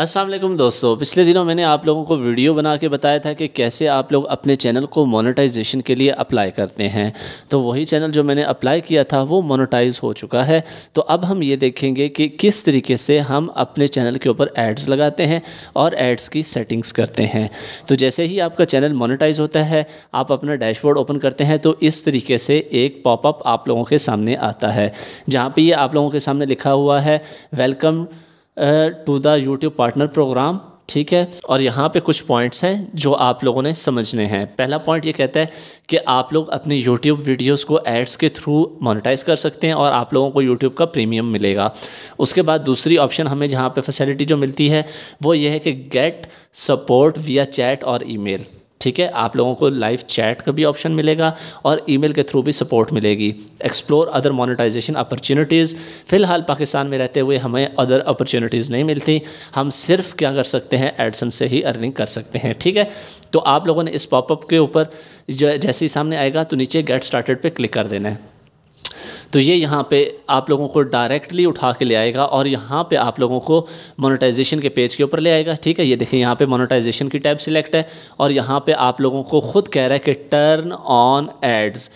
असलम दोस्तों पिछले दिनों मैंने आप लोगों को वीडियो बना के बताया था कि कैसे आप लोग अपने चैनल को मोनेटाइजेशन के लिए अप्लाई करते हैं तो वही चैनल जो मैंने अप्लाई किया था वो मोनेटाइज हो चुका है तो अब हम ये देखेंगे कि किस तरीके से हम अपने चैनल के ऊपर एड्स लगाते हैं और एड्स की सेटिंग्स करते हैं तो जैसे ही आपका चैनल मोनिटाइज होता है आप अपना डैशबोर्ड ओपन करते हैं तो इस तरीके से एक पॉपअप आप लोगों के सामने आता है जहाँ पर ये आप लोगों के सामने लिखा हुआ है welcome to the YouTube partner program ठीक है और यहाँ पे कुछ पॉइंट्स हैं जो आप लोगों ने समझने हैं पहला पॉइंट ये कहता है कि आप लोग अपने YouTube वीडियोस को एड्स के थ्रू मोनेटाइज कर सकते हैं और आप लोगों को YouTube का प्रीमियम मिलेगा उसके बाद दूसरी ऑप्शन हमें जहाँ पे फैसिलिटी जो मिलती है वो ये है कि गेट सपोर्ट विया चैट और ईमेल ठीक है आप लोगों को लाइव चैट का भी ऑप्शन मिलेगा और ईमेल के थ्रू भी सपोर्ट मिलेगी एक्सप्लोर अदर मोनेटाइजेशन अपॉर्चुनिटीज़ फ़िलहाल पाकिस्तान में रहते हुए हमें अदर अपॉर्चुनिटीज़ नहीं मिलती हम सिर्फ क्या कर सकते हैं एडसन से ही अर्निंग कर सकते हैं ठीक है तो आप लोगों ने इस पॉपअप के ऊपर जैसे ही सामने आएगा तो नीचे गेट स्टार्टेड पे क्लिक कर देना है तो ये यहाँ पे आप लोगों को डायरेक्टली उठा के ले आएगा और यहाँ पे आप लोगों को मोनेटाइजेशन के पेज के ऊपर ले आएगा ठीक है ये देखिए यहाँ पे मोनेटाइजेशन की टैब सिलेक्ट है और यहाँ पे आप लोगों को खुद कह रहा है कि टर्न ऑन एड्स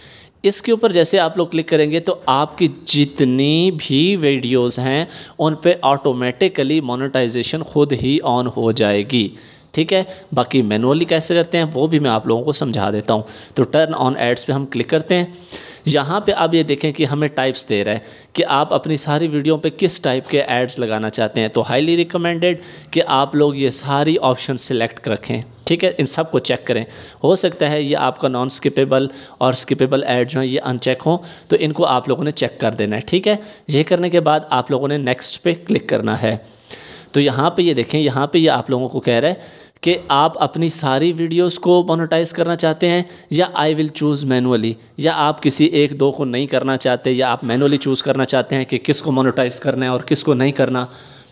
इसके ऊपर जैसे आप लोग क्लिक करेंगे तो आपकी जितनी भी वीडियोज़ हैं उन पर ऑटोमेटिकली मोनेटाइजेशन खुद ही ऑन हो जाएगी ठीक है बाकी मैनुअली कैसे करते हैं वो भी मैं आप लोगों को समझा देता हूँ तो टर्न ऑन एड्स पे हम क्लिक करते हैं यहाँ पे आप ये देखें कि हमें टाइप्स दे रहा है कि आप अपनी सारी वीडियो पे किस टाइप के एड्स लगाना चाहते हैं तो हाईली रिकमेंडेड कि आप लोग ये सारी ऑप्शन सिलेक्ट रखें ठीक है इन सब को चेक करें हो सकता है ये आपका नॉन स्किपेबल और स्किपेबल एड जो है ये अनचेक हो तो इनको आप लोगों ने चेक कर देना है ठीक है ये करने के बाद आप लोगों ने नेक्स्ट पे क्लिक करना है तो यहाँ पे ये देखें यहाँ पे ये आप लोगों को कह रहा है कि आप अपनी सारी वीडियोस को मोनेटाइज करना चाहते हैं या आई विल चूज़ मैनुअली या आप किसी एक दो को नहीं करना चाहते या आप मैनुअली चूज़ करना चाहते हैं कि किसको मोनेटाइज करना है और किसको नहीं करना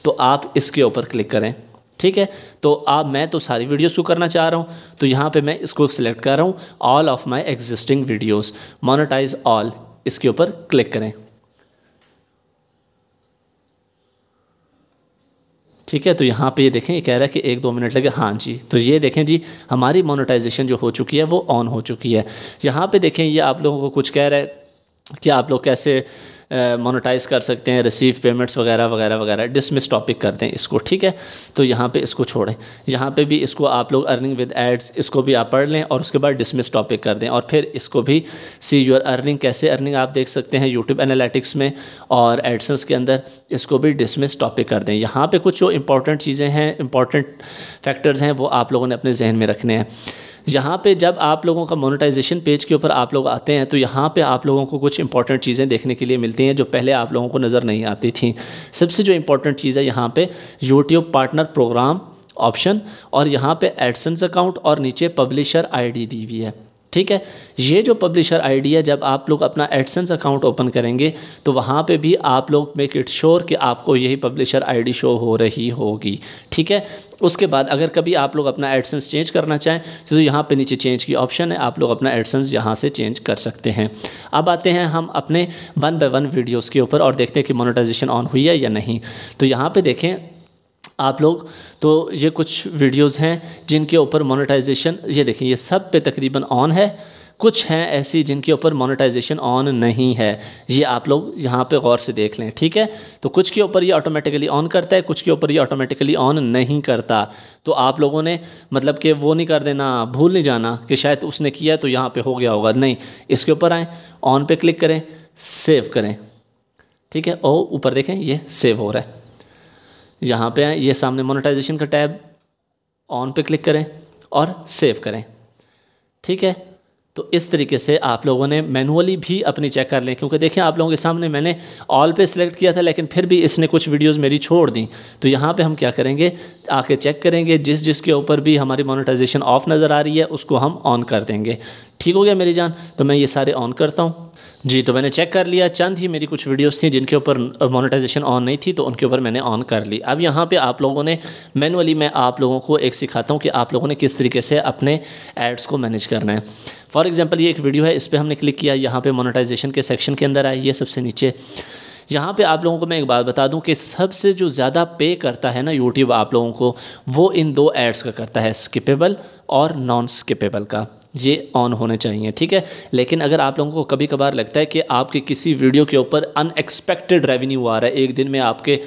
तो आप इसके ऊपर क्लिक करें ठीक है तो आप मैं तो सारी वीडियोस को करना चाह रहा हूँ तो यहाँ पे मैं इसको सिलेक्ट कर रहा हूँ all of my existing videos monetize all इसके ऊपर क्लिक करें ठीक है तो यहाँ पे ये देखें ये कह रहा है कि एक दो मिनट लगे हाँ जी तो ये देखें जी हमारी मोनेटाइजेशन जो हो चुकी है वो ऑन हो चुकी है यहाँ पे देखें ये आप लोगों को कुछ कह रहा है कि आप लोग कैसे मोनेटाइज कर सकते हैं रिसीव पेमेंट्स वगैरह वगैरह वगैरह डिसमिस टॉपिक कर दें इसको ठीक है तो यहाँ पे इसको छोड़ें यहाँ पे भी इसको आप लोग अर्निंग विद एड्स इसको भी आप पढ़ लें और उसके बाद डिसमिस टॉपिक कर दें और फिर इसको भी सी योर अर्निंग कैसे अर्निंग आप देख सकते हैं यूट्यूब एनालिटिक्स में और एडसन्स के अंदर इसको भी डिसमिस टॉपिक कर दें यहाँ पर कुछ जो इंपॉर्टेंट चीज़ें हैं इंपॉर्टेंट फैक्टर्स हैं वो आप लोगों ने अपने जहन में रखने हैं यहाँ पे जब आप लोगों का मोनेटाइजेशन पेज के ऊपर आप लोग आते हैं तो यहाँ पे आप लोगों को कुछ इंपॉर्टेंट चीज़ें देखने के लिए मिलती हैं जो पहले आप लोगों को नज़र नहीं आती थी सबसे जो इंपॉर्टेंट चीज़ है यहाँ पे यूट्यूब पार्टनर प्रोग्राम ऑप्शन और यहाँ पे एडसन्स अकाउंट और नीचे पब्लिशर आईडी दी हुई है ठीक है ये जो पब्लिशर आईडी है जब आप लोग अपना एडसेंस अकाउंट ओपन करेंगे तो वहाँ पे भी आप लोग मेक इट श्योर कि आपको यही पब्लिशर आईडी शो हो रही होगी ठीक है उसके बाद अगर कभी आप लोग अपना एडसेंस चेंज करना चाहें तो यहाँ पे नीचे चेंज की ऑप्शन है आप लोग अपना एडसेंस यहाँ से चेंज कर सकते हैं अब आते हैं हम अपने वन बाय वन वीडियोज़ के ऊपर और देखते हैं कि मोनिटाइजेशन ऑन हुई है या नहीं तो यहाँ पर देखें आप लोग तो ये कुछ वीडियोस हैं जिनके ऊपर मोनेटाइजेशन ये देखें ये सब पे तकरीबन ऑन है कुछ हैं ऐसी जिनके ऊपर मोनेटाइजेशन ऑन नहीं है ये आप लोग यहाँ पे गौर से देख लें ठीक है तो कुछ के ऊपर ये ऑटोमेटिकली ऑन करता है कुछ के ऊपर ये ऑटोमेटिकली ऑन नहीं करता तो आप लोगों ने मतलब कि वो नहीं कर देना भूल नहीं जाना कि शायद उसने किया तो यहाँ पे हो गया होगा नहीं इसके ऊपर आएँ ऑन पर क्लिक करें सेव करें ठीक है और ऊपर देखें ये सेव हो रहा है यहाँ पे आए ये सामने मोनेटाइजेशन का टैब ऑन पे क्लिक करें और सेव करें ठीक है तो इस तरीके से आप लोगों ने मैनुअली भी अपनी चेक कर लें क्योंकि देखें आप लोगों के सामने मैंने ऑल पे सिलेक्ट किया था लेकिन फिर भी इसने कुछ वीडियोस मेरी छोड़ दी तो यहाँ पे हम क्या करेंगे आके चेक करेंगे जिस जिसके ऊपर भी हमारी मोनेटाइजेशन ऑफ नज़र आ रही है उसको हम ऑन कर देंगे ठीक हो गया मेरी जान तो मैं ये सारे ऑन करता हूँ जी तो मैंने चेक कर लिया चंद ही मेरी कुछ वीडियोस थी जिनके ऊपर मोनेटाइजेशन ऑन नहीं थी तो उनके ऊपर मैंने ऑन कर ली अब यहाँ पे आप लोगों ने मैनुअली मैं आप लोगों को एक सिखाता हूँ कि आप लोगों ने किस तरीके से अपने एड्स को मैनेज करना है फॉर एग्जांपल ये एक वीडियो है इस पर हमने क्लिक किया यहाँ पर मोनिटाइजेशन के सेक्शन के अंदर आई ये सबसे नीचे यहाँ पे आप लोगों को मैं एक बात बता दूँ कि सबसे जो ज़्यादा पे करता है ना यूट्यूब आप लोगों को वो इन दो एड्स का करता है स्किपेबल और नॉन स्किपेबल का ये ऑन होने चाहिए ठीक है लेकिन अगर आप लोगों को कभी कभार लगता है कि आपके किसी वीडियो के ऊपर अनएक्सपेक्टेड रेवेन्यू आ रहा है एक दिन में आपके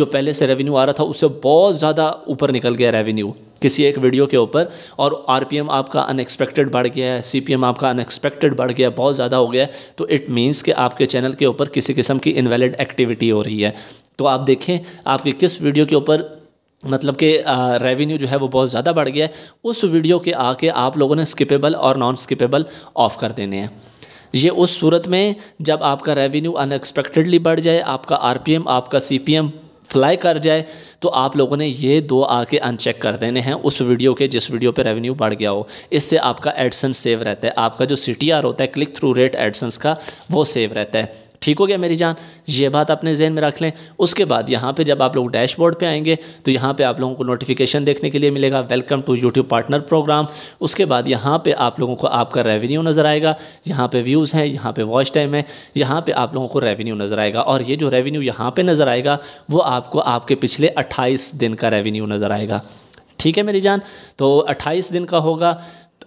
जो पहले से रेवेन्यू आ रहा था उससे बहुत ज़्यादा ऊपर निकल गया रेवेन्यू किसी एक वीडियो के ऊपर और आरपीएम आपका अनएक्सपेक्टेड बढ़ गया है सीपीएम आपका अनएक्सपेक्टेड बढ़ गया बहुत ज़्यादा हो गया तो इट मीन्स कि आपके चैनल के ऊपर किसी किस्म की इनवैलिड एक्टिविटी हो रही है तो आप देखें आपके किस वीडियो के ऊपर मतलब कि रेवेन्यू जो है वो बहुत ज़्यादा बढ़ गया है उस वीडियो के आके आप लोगों ने स्किपेबल और नॉन स्किपेबल ऑफ़ कर देने हैं ये उस सूरत में जब आपका रेवेन्यू अनएक्सपेक्टेडली बढ़ जाए आपका आरपीएम आपका सीपीएम फ्लाई कर जाए तो आप लोगों ने ये दो आके अनचेक कर देने हैं उस वीडियो के जिस वीडियो पे रेवेन्यू बढ़ गया हो इससे आपका एडसन सेव रहता है आपका जो सी होता है क्लिक थ्रू रेट एडसन्स का वो सेव रहता है ठीक हो गया मेरी जान ये बात अपने जहन में रख लें उसके बाद यहाँ पे जब आप लोग डैशबोर्ड पे आएंगे तो यहाँ पे आप लोगों को नोटिफिकेशन देखने के लिए मिलेगा welcome to YouTube partner program उसके बाद यहाँ पे आप लोगों को आपका रेवेन्यू नज़र आएगा यहाँ पे व्यूज़ हैं यहाँ पे वॉच टाइम है यहाँ पर आप लोगों को रेवेन्यू नज़र आएगा और ये जो रेवेन्यू यहाँ पर नज़र आएगा वो आपको आपके पिछले अट्ठाईस दिन का रेवेन्यू नज़र आएगा ठीक है मेरी जान तो 28 दिन का होगा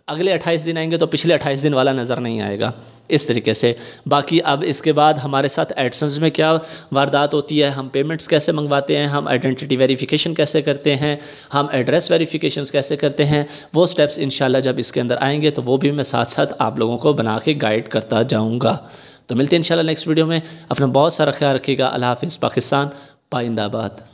अगले अट्ठाईस दिन आएंगे तो पिछले अट्ठाईस दिन वाला नज़र नहीं आएगा इस तरीके से बाकी अब इसके बाद हमारे साथ एडसन्स में क्या वारदात होती है हम पेमेंट्स कैसे मंगवाते हैं हम आइडेंटिटी वेरिफिकेशन कैसे करते हैं हम एड्रेस वेरिफिकेशन कैसे करते हैं वो स्टेप्स इन जब इसके अंदर आएंगे तो वो भी मैं साथ साथ आप लोगों को बना के गाइड करता जाऊँगा तो मिलते हैं इन नेक्स्ट वीडियो में अपना बहुत सारा ख्याल रखिएगा अल्लाह हाफ पाकिस्तान पाइंदाबाद